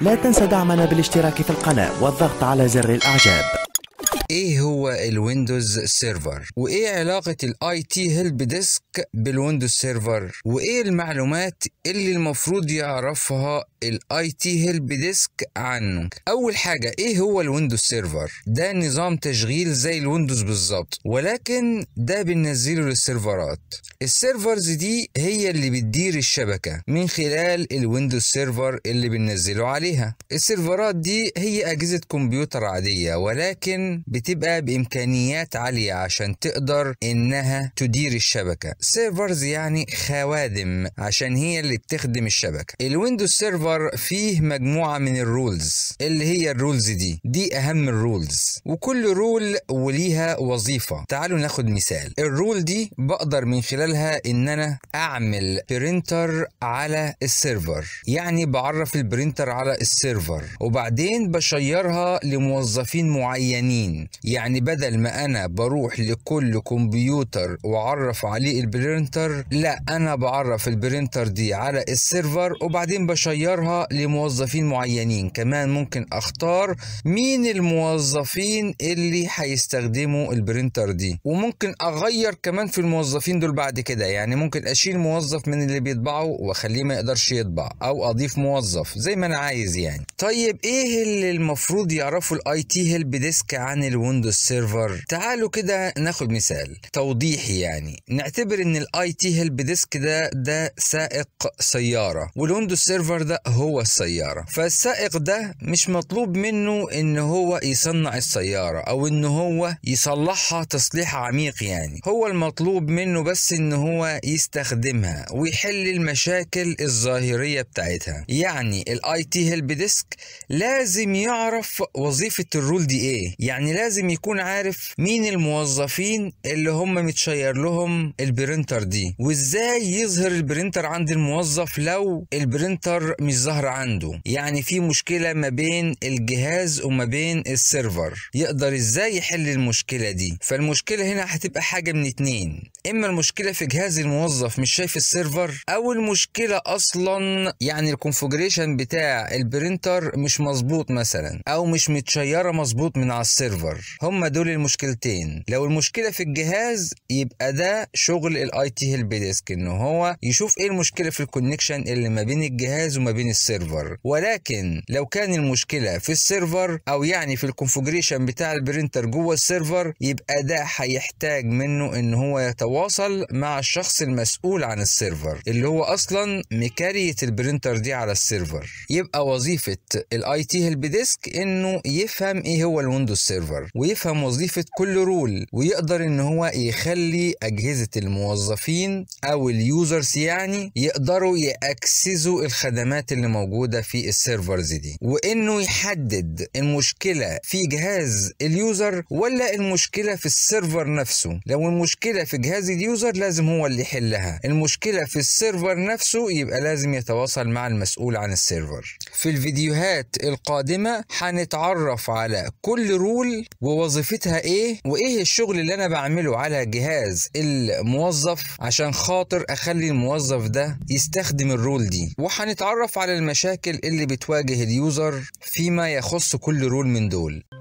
لا تنسى دعمنا بالاشتراك في القناة والضغط على زر الأعجاب ايه هو الويندوز سيرفر وايه علاقة الاي تي هيلب ديسك بالويندوز سيرفر وايه المعلومات اللي المفروض يعرفها الاي تي هيلب ديسك عنه اول حاجة ايه هو الويندوز سيرفر ده نظام تشغيل زي الويندوز بالظبط ولكن ده بننزله للسيرفرات السيرفرز دي هي اللي بتدير الشبكة من خلال الويندوز سيرفر اللي بننزله عليها السيرفرات دي هي اجهزة كمبيوتر عادية ولكن بتبقى بامكانيات عاليه عشان تقدر انها تدير الشبكه سيرفرز يعني خوادم عشان هي اللي بتخدم الشبكه الويندوز سيرفر فيه مجموعه من الرولز اللي هي الرولز دي دي اهم الرولز وكل رول وليها وظيفه تعالوا ناخد مثال الرول دي بقدر من خلالها ان انا اعمل برينتر على السيرفر يعني بعرف البرينتر على السيرفر وبعدين بشيرها لموظفين معينين يعني بدل ما انا بروح لكل كمبيوتر واعرف عليه البرينتر لا انا بعرف البرينتر دي على السيرفر وبعدين بشيرها لموظفين معينين كمان ممكن اختار مين الموظفين اللي هيستخدموا البرينتر دي وممكن اغير كمان في الموظفين دول بعد كده يعني ممكن اشيل موظف من اللي بيطبعوا واخليه ما يقدرش يطبع او اضيف موظف زي ما انا عايز يعني طيب ايه اللي المفروض يعرفه الاي تي هيلب ديسك عن الويندوز ويندوز سيرفر تعالوا كده ناخد مثال توضيحي يعني نعتبر ان الاي تي هيلب ديسك ده ده سائق سياره والويندوز سيرفر ده هو السياره فالسائق ده مش مطلوب منه ان هو يصنع السياره او ان هو يصلحها تصليح عميق يعني هو المطلوب منه بس ان هو يستخدمها ويحل المشاكل الظاهريه بتاعتها يعني الاي تي هيلب ديسك لازم يعرف وظيفه الرول دي ايه يعني لازم لازم يكون عارف مين الموظفين اللي هم متشير لهم البرينتر دي وازاي يظهر البرينتر عند الموظف لو البرينتر مش ظهر عنده يعني في مشكله ما بين الجهاز وما بين السيرفر يقدر ازاي يحل المشكله دي فالمشكله هنا هتبقى حاجه من اتنين اما المشكله في جهاز الموظف مش شايف السيرفر او المشكله اصلا يعني الكونفجريشن بتاع البرينتر مش مظبوط مثلا او مش متشيره مظبوط من على السيرفر البشر هم دول المشكلتين لو المشكله في الجهاز يبقى ده شغل الاي تي هيلب ديسك ان هو يشوف ايه المشكله في الكونكشن اللي ما بين الجهاز وما بين السيرفر ولكن لو كان المشكله في السيرفر او يعني في الكونفجريشن بتاع البرينتر جوه السيرفر يبقى ده هيحتاج منه ان هو يتواصل مع الشخص المسؤول عن السيرفر اللي هو اصلا مكاريه البرينتر دي على السيرفر يبقى وظيفه الاي تي هيلب ديسك انه يفهم ايه هو الويندوز سيرفر ويفهم وظيفة كل رول ويقدر ان هو يخلي اجهزة الموظفين او اليوزرز يعني يقدروا ياكسزوا الخدمات اللي موجودة في السيرفرز دي وانه يحدد المشكلة في جهاز اليوزر ولا المشكلة في السيرفر نفسه لو المشكلة في جهاز اليوزر لازم هو اللي يحلها المشكلة في السيرفر نفسه يبقى لازم يتواصل مع المسؤول عن السيرفر في الفيديوهات القادمة هنتعرف على كل رول ووظيفتها ايه وايه الشغل اللي انا بعمله على جهاز الموظف عشان خاطر اخلي الموظف ده يستخدم الرول دي وهنتعرف على المشاكل اللي بتواجه اليوزر فيما يخص كل رول من دول